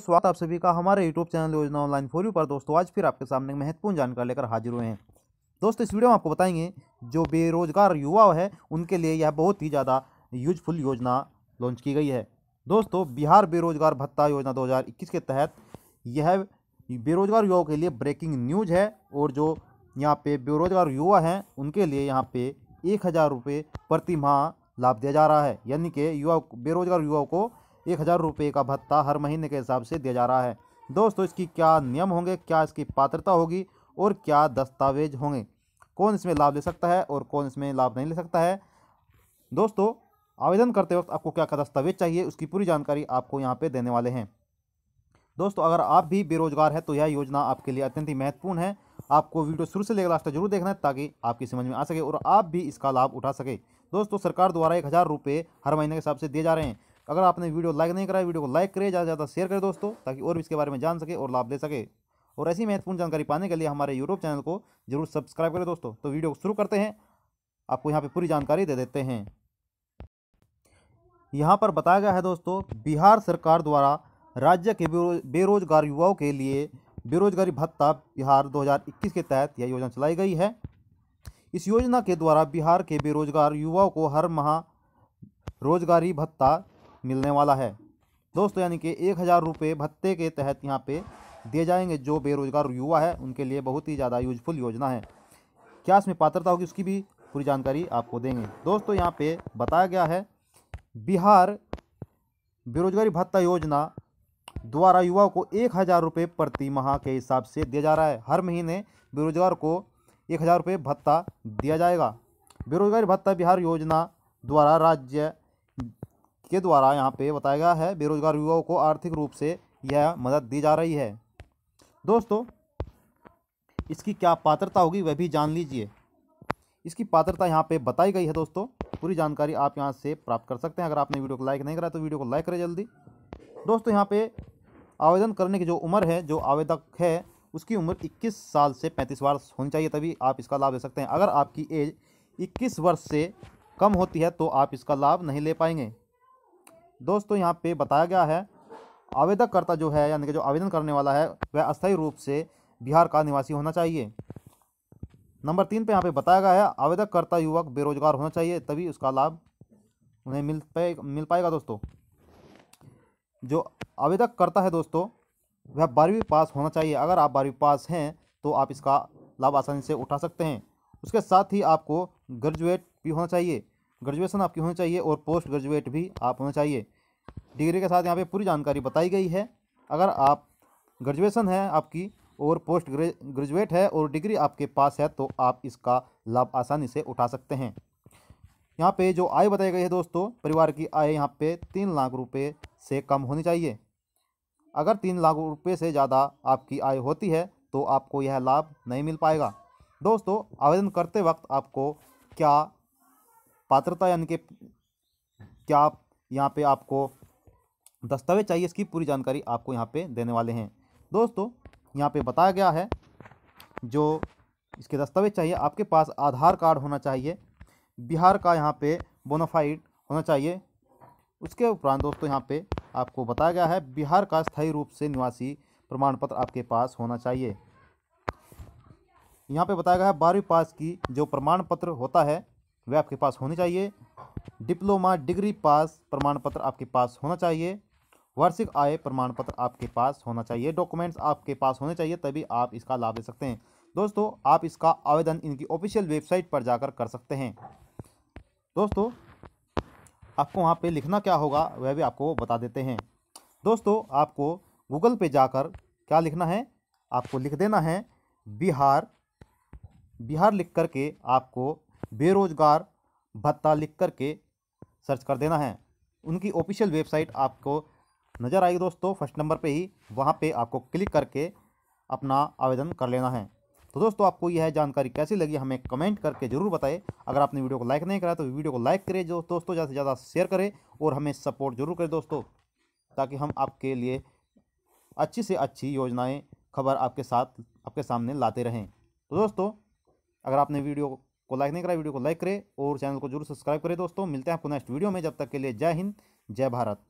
स्वागत आप सभी का हमारे YouTube channel Yojana online for you पर दोस्तों आज फिर आपके सामने महत्वपूर्ण जानकारी लेकर हाजिर हुए हैं दोस्तों इस वीडियो में आपको बताएंगे जो बेरोजगार युवा है उनके लिए यह बहुत ही ज़्यादा यूजफुल योजना लॉन्च की गई है दोस्तों बिहार बेरोजगार भत्ता योजना 2021 के तहत यह बेरोजगार युवाओं के लिए ब्रेकिंग न्यूज है और जो यहाँ पे बेरोजगार युवा हैं उनके लिए यहाँ पे एक हज़ार रुपये प्रति माह लाभ दिया जा रहा है यानी कि युवा बेरोजगार युवाओं को एक हज़ार रुपये का भत्ता हर महीने के हिसाब से दिया जा रहा है दोस्तों इसकी क्या नियम होंगे क्या इसकी पात्रता होगी और क्या दस्तावेज होंगे कौन इसमें लाभ ले सकता है और कौन इसमें लाभ नहीं ले सकता है दोस्तों आवेदन करते वक्त आपको क्या क्या दस्तावेज चाहिए उसकी पूरी जानकारी आपको यहाँ पर देने वाले हैं दोस्तों अगर आप भी बेरोजगार है तो यह योजना आपके लिए अत्यंत ही महत्वपूर्ण है आपको वीडियो शुरू से लेकर लास्ट तक जरूर देखना है ताकि आपकी समझ में आ सके और आप भी इसका लाभ उठा सके दोस्तों सरकार द्वारा एक हज़ार रुपये हर महीने के हिसाब से दिए जा रहे हैं अगर आपने वीडियो लाइक नहीं कराया वीडियो को लाइक करें ज़्यादा ज़्यादा शेयर करें दोस्तों ताकि और भी इसके बारे में जान सके और लाभ ले सके और ऐसी महत्वपूर्ण जानकारी पाने के लिए हमारे यूट्यूब चैनल को जरूर सब्सक्राइब करें दोस्तों तो वीडियो को शुरू करते हैं आपको यहाँ पर पूरी जानकारी दे देते हैं यहाँ पर बताया गया है दोस्तों बिहार सरकार द्वारा राज्य के बेरोजगार युवाओं के लिए बेरोजगारी भत्ता बिहार 2021 के तहत यह योजना चलाई गई है इस योजना के द्वारा बिहार के बेरोजगार युवाओं को हर माह रोजगारी भत्ता मिलने वाला है दोस्तों यानी कि एक हज़ार रुपये भत्ते के तहत यहाँ पे दिए जाएंगे जो बेरोजगार युवा है उनके लिए बहुत ही ज़्यादा यूजफुल योजना है क्या इसमें पात्रता होगी उसकी भी पूरी जानकारी आपको देंगे दोस्तों यहाँ पे बताया गया है बिहार बेरोजगारी भत्ता योजना द्वारा युवाओं को एक हज़ार रुपये प्रति माह के हिसाब से दिया जा रहा है हर महीने बेरोजगार को एक हज़ार रुपये भत्ता दिया जाएगा बेरोजगारी भत्ता बिहार योजना द्वारा राज्य के द्वारा यहाँ पे बताया गया है बेरोजगार युवाओं को आर्थिक रूप से यह मदद दी जा रही है दोस्तों इसकी क्या पात्रता होगी वह भी जान लीजिए इसकी पात्रता यहाँ पे बताई गई है दोस्तों पूरी जानकारी आप यहाँ से प्राप्त कर सकते हैं अगर आपने वीडियो को लाइक नहीं करा तो वीडियो को लाइक करें जल्दी दोस्तों यहाँ पे आवेदन करने की जो उम्र है जो आवेदक है उसकी उम्र 21 साल से 35 वर्ष होनी चाहिए तभी आप इसका लाभ ले सकते हैं अगर आपकी एज 21 वर्ष से कम होती है तो आप इसका लाभ नहीं ले पाएंगे दोस्तों यहाँ पे बताया गया है आवेदककर्ता जो है यानी कि जो आवेदन करने वाला है वह अस्थायी रूप से बिहार का निवासी होना चाहिए नंबर तीन पे यहाँ पे बताया गया है आवेदककर्ता युवक बेरोजगार होना चाहिए तभी उसका लाभ उन्हें मिल पाए मिल पाएगा दोस्तों जो आवेदक करता है दोस्तों वह बारहवीं पास होना चाहिए अगर आप बारहवीं पास हैं तो आप इसका लाभ आसानी से उठा सकते हैं उसके साथ ही आपको ग्रेजुएट भी होना चाहिए ग्रेजुएसन आपकी होनी चाहिए और पोस्ट ग्रेजुएट भी आप होना चाहिए डिग्री के साथ यहाँ पे पूरी जानकारी बताई गई है अगर आप ग्रेजुएसन है आपकी और पोस्ट ग्रेजुएट है और डिग्री आपके पास है तो आप इसका लाभ आसानी से उठा सकते हैं यहाँ पे जो आय बताई गई है दोस्तों परिवार की आय यहाँ पे तीन लाख रुपये से कम होनी चाहिए अगर तीन लाख रुपये से ज़्यादा आपकी आय होती है तो आपको यह लाभ नहीं मिल पाएगा दोस्तों आवेदन करते वक्त आपको क्या पात्रता यानी कि क्या आप यहाँ पे आपको दस्तावेज चाहिए इसकी पूरी जानकारी आपको यहाँ पे देने वाले हैं दोस्तों यहाँ पे बताया गया है जो इसके दस्तावेज चाहिए आपके पास आधार कार्ड होना चाहिए बिहार का यहाँ पे बोनाफाइड होना चाहिए उसके उपरांत दोस्तों यहाँ पे आपको बताया गया है बिहार का स्थायी रूप से निवासी प्रमाण पत्र आपके पास होना चाहिए यहाँ पे बताया गया है बारहवीं पास की जो प्रमाण पत्र होता है वह आपके पास होनी चाहिए डिप्लोमा डिग्री पास प्रमाण पत्र आपके पास होना चाहिए वार्षिक आय प्रमाण पत्र आपके पास होना चाहिए डॉक्यूमेंट्स आपके पास होने चाहिए तभी आप इसका लाभ ले सकते हैं दोस्तों आप इसका आवेदन इनकी ऑफिशियल वेबसाइट पर जाकर कर सकते हैं दोस्तों आपको वहाँ पे लिखना क्या होगा वह भी आपको बता देते हैं दोस्तों आपको गूगल पे जाकर क्या लिखना है आपको लिख देना है बिहार बिहार लिख करके आपको बेरोज़गार भत्ता लिख कर के सर्च कर देना है उनकी ऑफिशियल वेबसाइट आपको नज़र आएगी दोस्तों फर्स्ट नंबर पे ही वहाँ पे आपको क्लिक करके अपना आवेदन कर लेना है तो दोस्तों आपको यह जानकारी कैसी लगी हमें कमेंट करके ज़रूर बताएं अगर आपने वीडियो को लाइक नहीं करा तो वीडियो को लाइक करें जो दोस्तों ज़्यादा से ज़्यादा शेयर करें और हमें सपोर्ट जरूर करें दोस्तों ताकि हम आपके लिए अच्छी से अच्छी योजनाएँ खबर आपके साथ आपके सामने लाते रहें तो दोस्तों अगर आपने वीडियो को लाइक नहीं करा वीडियो को लाइक करें और चैनल को जरूर सब्सक्राइब करें दोस्तों मिलते हैं आपको नेक्स्ट वीडियो में जब तक के लिए जय हिंद जय भारत